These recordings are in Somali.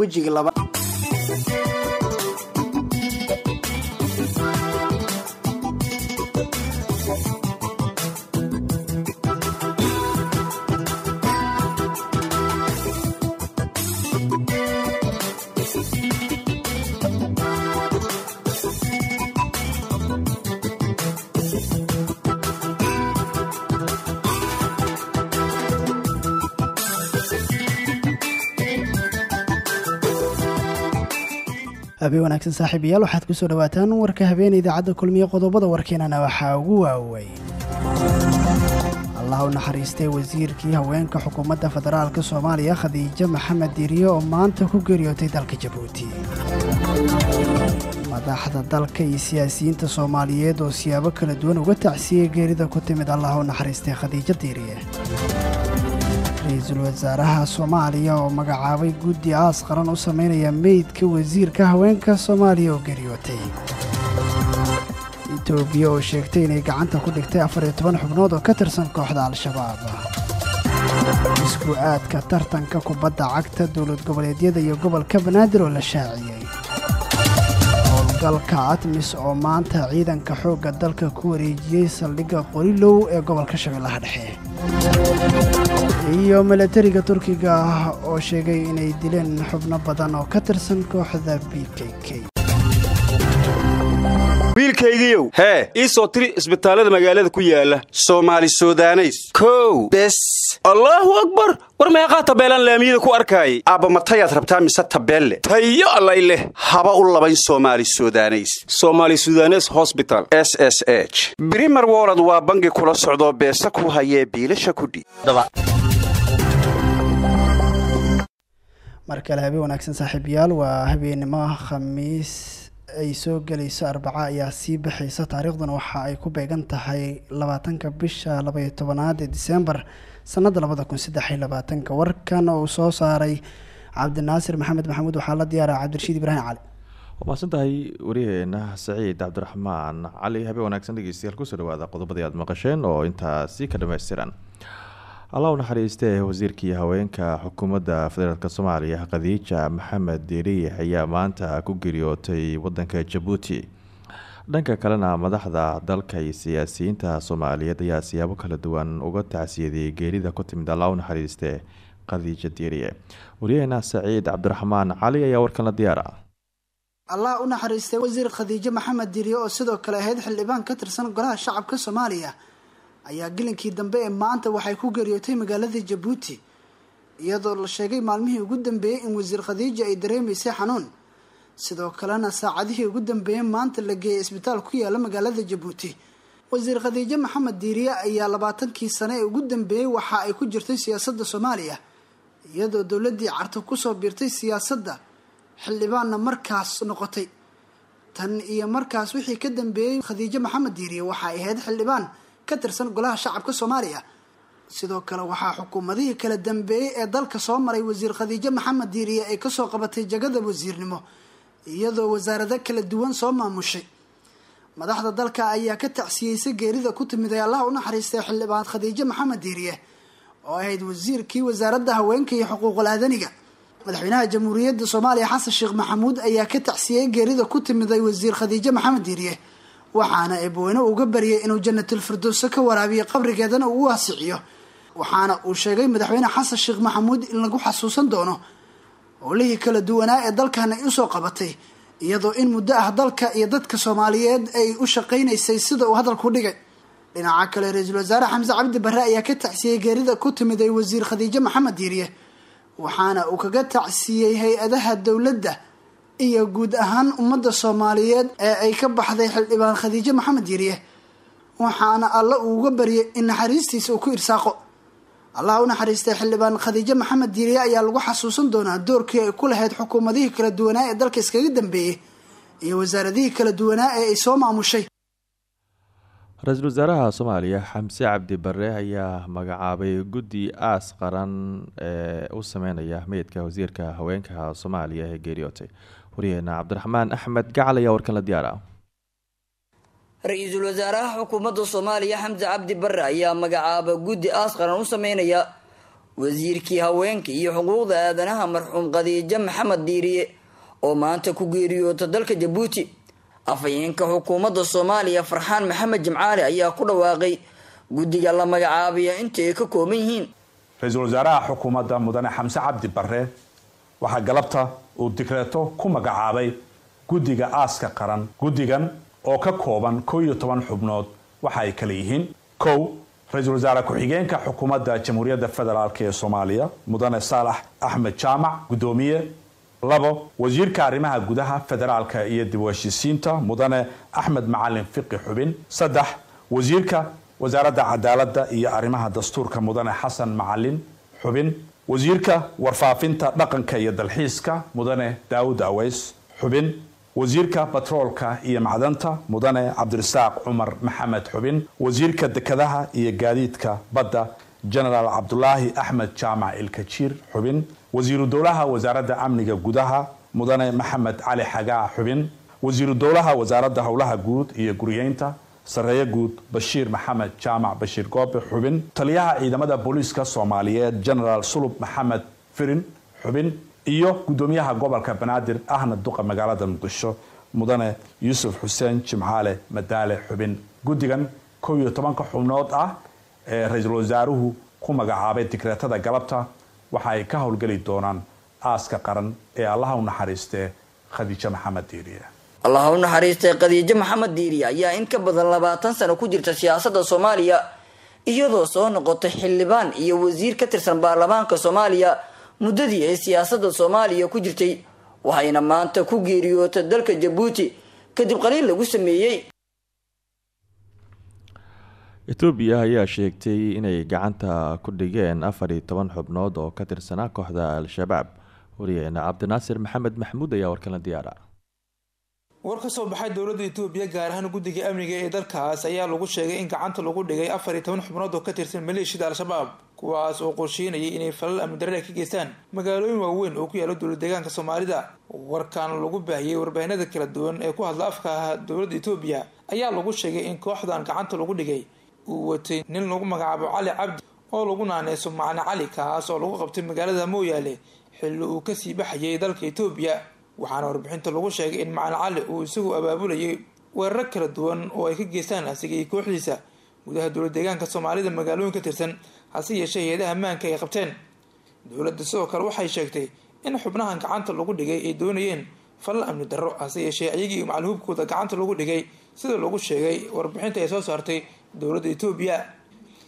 wejiga laba abi wanaagsan saaxiibayaal waxaad ku soo dhawaataan warka habeen idaacadda kulmiye qodobada warkeenana waxaa ugu waaway allah u naxariistay wasiirkii haweenka xukuumadda federaalka soomaaliya khadiijo maxamed diiriye oo maanta ku geeriyootay dalka jabuuti madaxda dalka iyo siyaasiyiinta soomaaliyeed oo siyaabo kala duwan uga tacsiyey geerida ku timid allah u naxariistay khadiijo diiriye ra-iisul wasaaraha soomaaliya oo magacaabay guddi aas qaran u sameynaya meydka wasiirka haweenka soomaaliya oo geeriyootay etoobiya oo sheegtay inay gacanta ku dhigtay afariyo toban xubnood oo ka tirsan kooxda al-shabaab isku-aadka tartanka kubadda cagta dowlad goboleedyada iyo gobolka banaadir oo la shaaciyey howlgalka admis oo maanta ciidanka xoogga dalka ku wareejiyey saldhigga qorilow ee gobolka shabeellaha dhexe iyo milatariga turkiga ah oo sheegay inay dileen xubno badan oo ka tirsan kooxda b k k hee ii soo tiri isbitaalada magaalada ku yaala soomaali sudaneys kow bes allaahu akbar war meeqaa tabeelaan laamiyada ku arkaayay aabba matayaad rabtaa mise tabeelle tayo allay haba u labayn somali sudaneys somali sudanes hosbital s s h waa bangi kula socdoo beesa ku hayee biilasha kudhi markale habeen wanaagsan saaxiibayaal waa habeennimo khamiis ay soo gelayso arbaca ayaa sii baxaysa taariikhduna waxa ay ku beegan tahay labaatanka bisha labaiyo tobanaad ee disembar sanadda labada kun saddexiyo labaatanka warkan oo uu soo saaray cabdinaasir maxamed maxamuud waxaa la diyaaraa cabdirashiid ibraahim cali waa mahadsan tahay wariyaheena saciid cabdiraxmaan cali habeen wanaagsan dhegeystayaal kusoo dhawaada qodobadii aad maqasheen oo intaasi ka dhammaystiran allah u wasiirkii haweenka xukuumadda federaalk soomaaliya khadiija maxamed diiriix ayaa maanta ku geriyootay wadanka jabuuti dhanka kalena madaxda dalka iyo siyaasiyiinta soomaaliyeed ayaa siyaabo kala duwan uga tacsiyadiyey geerida ku timid allah u naxariistee khadiija diiriye saciid cabdiraxmaan cali ayaa warkan la diyaara allah u naxariistay wasiir khadiijo maxamed diiriye oo sidoo kale ahayd xildhibaan ka tirsan golaha shacabka soomaaliya ayaa gilinkii dambe ee maanta waxay ku geeriyootay magaalada jabuuti iyadoo la sheegay maalmihii ugu dambeeyey in wasiir khadiija ay dareemaysay xanuun sidoo kalena saacadihii ugu dambeeyey maanta la geeyey isbitaal ku yaala magaalada jabuuti wasiir khadiijo maxamed diiriye ayaa labaatankii sane ee ugu dambeeyey waxa ay ku jirtay siyaasadda soomaaliya iyadoo dowladdii carta kusoo biirtay siyaasadda xildhibaanna markaas noqotay tan iyo markaas wixii ka dambeeyey khadiije maxamed diiriye waxaay ahayd xildhibaan ka tirsan golaha shacabka soomaaliya sidoo kale waxaa xukuumadihii kala dambeeyey ee dalka soo maray wasiir khadiijo maxamed diiriye ay kasoo qabatay jagada wasiirnimo iyadoo wasaarado kala duwan soo maamushay madaxda dalka ayaa ka tacsiyeysa geerida ku timid ee allaha u naxariistay xildhibaan khadiijo maxamed diiriye oo ahayd wasiirkii wasaaradda haweenka iyo xuquuqul aadaniga madaxweynaha jamhuuriyadda soomaaliya xasan sheekh maxamuud ayaa ka tacsiyey geerida ku timiday wasiir khadiije maxamed diiriye waxaana eebaweyne uga baryay inuu janatulfirdowsa ka waraabiyo qabrigeedana uu waasiciyo waxaana uu sheegay madaxweyne xasan sheekh maxamuud in lagu xasuusan doono howlihii kala duwanaa ee dalkan ay usoo qabatay iyadoo in muddo ah dalka iyo dadka soomaaliyeed ay u shaqaynaysay sida uu hadalku dhigay dhinaca kale ra-iisul wasaare xamse cabdi barre ayaa ka tacsiyey geerida ku timiday wasiir khadiijo maxamed diiriye waxaana uu kaga tacsiyey hay-adaha dowladda iyo guud ahaan ummadda soomaaliyeed ee ay ka baxday xildhibaan khadiije maxamed yiriye waxaana alla uuga baryay in naxariistiisa uu ku irsaaqo allah u naxariistay xildhibaan khadiije maxamed yiriye ayaa lagu xasuusan doonaa doorkii ay ku lahayd xukuumadihii kala duwanaa ee dalka iskaga dambeeyey iyo wasaaradihii kala duwanaa ee ay soo maamushay ra-iisul wasaaraha soomaaliya xamse cabdi bare ayaa magacaabay guddi aas qaran ee u sameynaya meydka wasiirka haweenka soomaaliya ee geeriyootay waryaheena cabdiraxmaan axmed gacal ayaa warkan la diyaara ra wasaaraha xukuumadda soomaaliya xamse cabdi barre ayaa magacaaba guddi aas qaran u sameynaya wasiirkii haweenka iyo xuquuqda aadanaha marxuum khadiijo maxamed diiriye oo maanta ku geeriyoota dalka jabuuti afhayeenka xukuumadda soomaaliya farxaan maxamed jimcaali ayaa ku dhawaaqay guddiga la magacaabaya inta ay ka kooban yihiin wasaaraha xukuumadda mudane xamse cabdi bare waxaa galabta uu digreeto ku magacaabay guddiga aaska qaran guddigan oo ka kooban kow iyo toban xubnood waxa ay kala yihiin kow ra-iisul wasaare ku-xigeenka xukuumadda jamhuuriyadda federaalk ee soomaaliya mudane saalax axmed jaamac guddoomiye labo wasiirka arrimaha gudaha federaalka iyo dib u heshiisiinta mudane axmed macalin fiqi xubin saddex wasiirka wasaaradda cadaaladda iyo arrimaha dastuurka mudane xasan macalin xubin wasiirka warfaafinta dhaqanka iyo dalxiiska mudane daawud aweys xubin wasiirka batroolka iyo macdanta mudane cabdirasaaq cumar maxamed xubin wasiirka dekedaha iyo gaadiidka badda genaraal cabdulaahi axmed jaamac ilkajiir xubin wasiiru dowlaha wasaaradda amniga gudaha mudane maxamed cali xagaa xubin wasiiru dowlaha wasaaradda howlaha guud iyo guryeynta sareeye guud bashiir maxamed jaamac bashiir goobe xubin taliyaha ciidamada booliiska soomaaliyeed genaraal sulub maxamed firin xubin iyo guddoomiyaha gobolka banaadir ahna duqa magaalada muqdisho mudane yuusuf xuseen jimcaale madaale xubin guddigan kow iyo tobanka xubnood ah ee ra-iisul wasaaruhu ku magacaabay digreetada galabta waxa ay ka howlgeli doonaan aaska qaran ee allaha u naxariistee khadiijo maxamed diiriye allah u naxariistay khadiijo maxamed diiriya ayaa in ka badan labaatan sano ku jirta siyaasadda soomaaliya iyadoo soo noqotay xildhibaan iyo wasiir ka tirsan baarlamaanka soomaaliya muddadii ay siyaasadda soomaaliya ku jirtay waxayna maanta ku geeriyootay dalka jabuuti kadib qaliin lagu sameeyey etoobiya ayaa sheegtay inay gacanta ku dhigeen afar iyo toban xubnood oo ka tirsanaa kooxda al-shabaab wariyeena cabdinaasir maxamed maxamuud ayaa warkana diyaara war ka soo baxay dowladda etoobiya gaar ahaan guddiga amniga ee dalkaas ayaa lagu sheegay in gacanta lagu dhigay afar iyo toban xubnood oo ka tirsan maleeshiyada al-shabaab kuwaas oo qorsheynayay inay falal amni amnidarada ah ka geystaan magaalooyin waaweyn oo ku yaalo dowladeegaanka soomaalida warkan lagu baahiyey warbaahinada kala duwan ee ku hadla afka ah dowladda itoobiya ayaa lagu sheegay in kooxdan gacanta lagu dhigay uu watay nin lagu magacaabo cali cabdi oo lagu naaneyso macne cali kaas oo lagu qabtay magaalada mooyaale xilli uu kasii baxayay dalka itoobiya waxaana warbixinta lagu sheegay in macalin cali uu isagu abaabulayay weerar kala duwan oo ay ka geystaan asiga iyo kooxdiisa gudaha dowlad deegaanka soomaalida magaalooyin ka tirsan hase yeeshee hay-adaha maanka ay qabteen dowladda sidoo kale waxay sheegtay in xubnahan gacanta lagu dhigay ay doonayeen falla amni darro hase yeeshee ayagii macalhubkooda gacanta lagu dhigay sida lagu sheegay warbixinta ay soo saartay dowladda etoobiya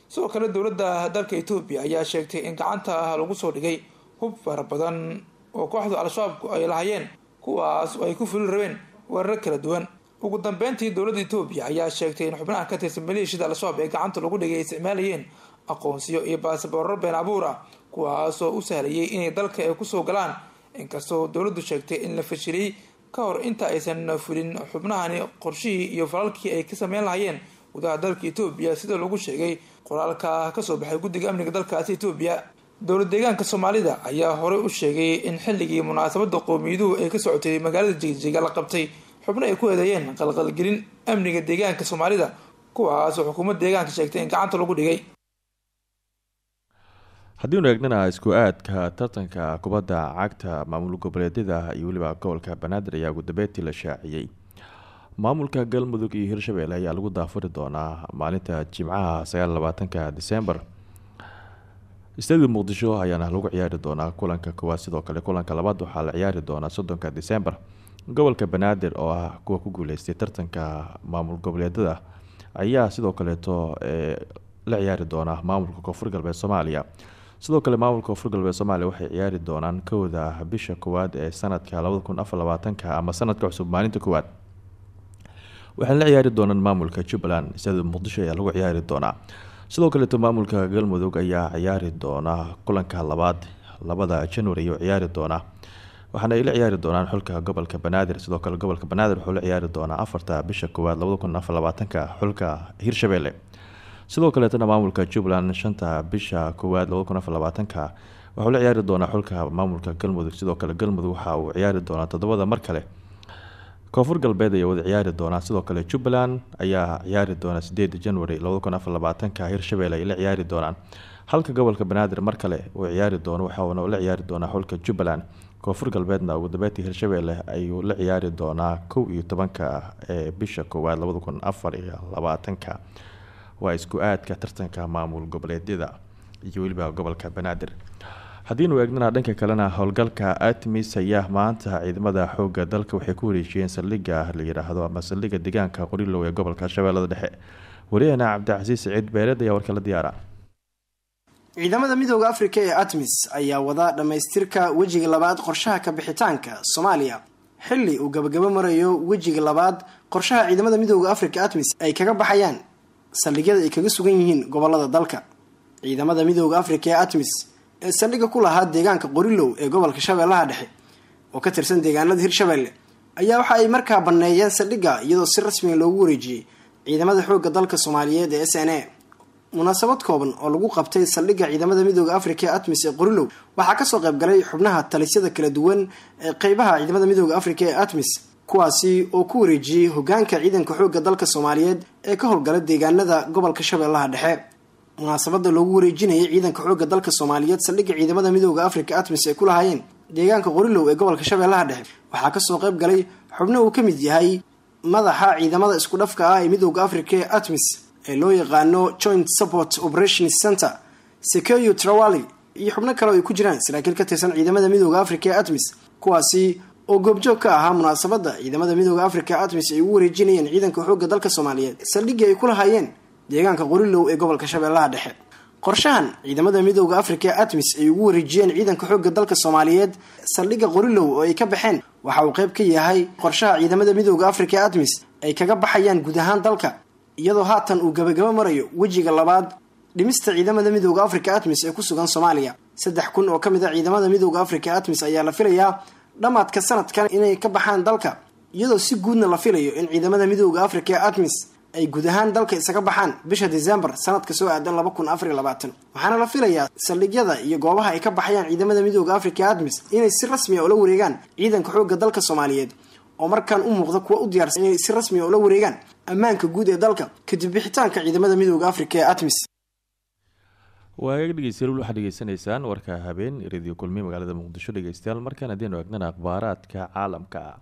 sidoo kale dowladda dalka etoobiya ayaa sheegtay in gacanta lagu soo dhigay hub fara badan oo kooxdu al-shabaabku ay lahayeen kuwaas oo ay ku fulin rabeen weerar kala duwan ugu dambeyntii dowladda etoobiya ayaa sheegtay in xubnaha ka tirsan maleeshiyada al-shabaab ay gacanta lagu dhigay ay isticmaalayeen aqoonsiyo iyo baasabooraro been abuur ah kuwaasoo u sahlayay inay dalka ay kusoo galaan inkastoo dowladdu sheegtay in la fashiliyey ka hor inta aysan fulin xubnahani qorshihii iyo falalkii ay ka sameyn lahayeen gudaha dalka etoobiya sida lagu sheegay qoraalka kasoo baxay guddiga amniga dalkaasi etoobiya dowlad deegaanka soomaalida ayaa horey u sheegay in xilligii munaasabada qoomiyaduhu ay ka socotay magaalada jigjiga la qabtay xubno ay ku eedeeyeen qalqalgelin amniga deegaanka soomaalida kuwaas oo xukuumadda deegaanka sheegtay in gacanta lagu dhigay haddiinu eegnana isku aadka tartanka kubadda cagta maamul goboleedyada iyo weliba gobolka banaadir ayaa ugu la shaaciyey maamulka galmudug iyo hirshabeelle ayaa lagu daafuri doonaa maalinta jimcaha sagaal labaatanka disembar stadium muqdisho ayaana lagu ciyaari doonaa kulanka koowaad sidoo kale kulanka labaad waxaa la ciyaari doonaa soddonka december gobolka banaadir oo ah kuwa ku guuleystay tartanka maamul goboleedada ayaa sidoo kaleeto eh, la ciyaari doona maamulka koonfur galbeed soomaaliya sidoo kale maamulka koonfur galbeed soomaaliya waxay ciyaari doonaan kooda bisha koowaad ee sanadka labadakunafarlabaatanka ama sanadka cusub maalinta koowaad waxaana la ciyaari doonaan maamulka jubbaland stadium muqdisho ayaa lagu ciyaari doonaa sidoo kaleeto maamulka galmudug ayaa ciyaari doona kulanka labaad labada january ayuu ciyaari doonaa waxaana ay la ciyaari doonaan xulka gobolka banaadir sidoo kale gobolka banaadir wuxuu la ciyaari doonaa afarta bisha koowaad labada kun xulka hirshabelle sidoo kaleetana maamulka jubbaland shanta bisha koowaad labada kun afar labaatanka ciyaari doonaa xulka maamulka galmudug sidoo kale galmudug waxa uu ciyaari doonaa todobada mar kale koonfur galbeed ayaa wada ciyaari doonaa sidoo kale jubbaland ayaa ciyaari doona sideeda janwari ka hirshabelle ay la ciyaari doonaan halka gobolka banaadir mar kale uu ciyaari doono waxauna ula ciyaari doonaa xulka jubbaland koonfur galbeedna ugu dambeyntii hirshabelle ayuu la ciyaari doonaa kow iyo tobanka ee bisha koowaad ka waa isku aadka tartanka maamul goboleedyada iyo weliba gobolka banaadir haddii nu eegnana dhanka kalena howlgalka atmis ayaa maanta ciidamada xooga dalka waxay ku wareejiyeen saldhiga la yidhaahdo ama saldhiga deegaanka qorilow ee gobolka shabeelada dhexe wariyahena cabdicasiis siciid beereed ayaa warka diyaara ciidamada midooda afrika ee atmis ayaa wada dhammaystirka wejiga labaad qorshaha kabixitaanka soomaaliya xilli uu gabagabo marayo wejiga labaad qorshaha ciidamada midooda afrika atmis ay kaga baxayaan saldhigyada ay kaga sugan yihiin gobolada dalka ciidamada midooda afrika ee atmis ee saldhigga ku lahaa deegaanka qorilow ee gobolka shabeellaha dhexe oo ka tirsan deegaanada hirshabeelle ayaa waxa ay markaa banneeyeen saldhigga iyadoo si rasmiga ah loogu wareejiyey ciidamada xoogga dalka soomaaliyeed ee s n a munaasabad kooban oo lagu qabtay saldhigga ciidamada midooda afrika ee atmis ee qorilow waxaa kasoo qaybgalay xubnaha talisyada kala duwan ee qeybaha ciidamada midooda afrika ee atmis kuwaasi oo ku wareejiyey hogaanka ciidanka xoogga dalka soomaaliyeed ee ka howlgala deegaanada gobolka shabeellaha dhexe munaasabada loogu wareejinayay ciidanka xoogga dalka soomaaliyeed saldhigga ciidamada midooda africa atmis ay ku lahaayeen deegaanka qorilow ee gobolka shabeellaha dhexe waxaa kasoo qayb galay xubno uu ka mid yahay madaxa ciidamada isku dhafka ah ee midooda africa ee atmis ee loo yaqaano joint support operations center sekeyo trawali iyo xubno kale oo ay ku jiraan saraakiil ka tirsan ciidamada midooda africa ee atmis kuwaasi oo goobjoog ka ahaa munaasabada ciidamada midooda africa atmis ay ugu wareejinayeen ciidanka xoogga dalka soomaaliyeed saldhiggii ay ku lahaayeen deegaanka qorilow ee gobolka shabeellaha dhexe qorshahan ciidamada midooda afrika atmis ay ugu wareejiyeen ciidanka xoogga dalka soomaaliyeed saldhigga qorilow oo ay ka baxeen waxa uu qayb ka yahay qorshaha ciidamada midooda afrika atmis ay kaga baxayaan guud ahaan dalka iyadoo haatan uu gabagabo marayo wejiga labaad dhimista ciidamada midooda afrika atmis ee ku sugan soomaaliya saddex kun oo ka mid a ah ciidamada midooda afrika atmis ayaa la filayaa dhammaadka sanadkan inay ka baxaan dalka iyadoo si guudna la filayo in ciidamada midooda afrika atmis ay guud ahaan dalka isaga baxaan bisha december sanadka soo aadan laba kun afariy labaatan waxaana la filayaa saldhigyada iyo goobaha ay ka baxayaan ciidamada midooda africa admis inay si rasmiya ah ula wareegaan ciidanka xoogga dalka soomaaliyeed oo markaan u muuqda kuwa u diyaarsan inay si rasmiya ah ula wareegaan ammaanka guud ee dalka kadib bixitaanka ciidamada midooda africa ee admis waagaga dhegeystayaal wal waxaad dhegeysanaysaan warka habeen radio kulmiye magaalada muqdisho dhegeystayaal markaan haddeenu agnana akhbaaraadka caalamka ah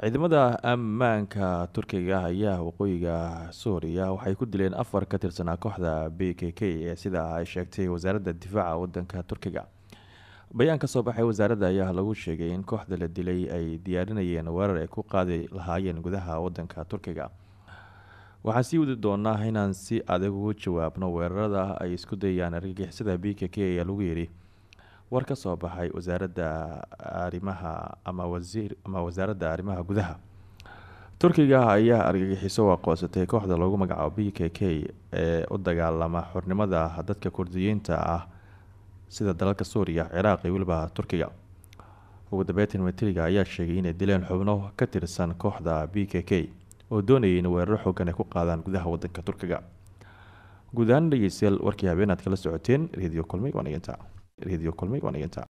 ciidamada ammaanka turkiga ayaa waqooyiga suuriya waxay ku dileen afar ka tirsanaa kooxda b k k ee sida ay sheegtay wasaaradda difaaca wadanka turkiga bayaan ka soo baxay wasaaradda ayaa lagu sheegay in kooxda la dilay ay diyaarinayeen weerar ay ku qaadi lahaayeen gudaha wadanka turkiga waxaan sii wadi doonaa inaan si adag uga jawaabno weerarada ay isku dayaan argagixisada b k k ayaa lagu yidhi war ka soo baxay wasaaradda arimaha ama wasiir ama wasaaradda arrimaha gudaha turkiga ayaa argagixiso u kooxda lagu magacaabo b k k ee u dagaalama xornimada dadka kurdiyiinta ah sida dalalka suuriya ciraaq iyo weliba turkiga ugu dambeyntan mitiriga ayaa sheegay inay dileen xubno ka tirsan kooxda b k k oo doonayay in weerar xoogan ay ku qaadaan gudaha wadanka turkiga guud ahaan warkii habeen kala socoteen reediyo kulmi waaniginta rediyo kulmig waan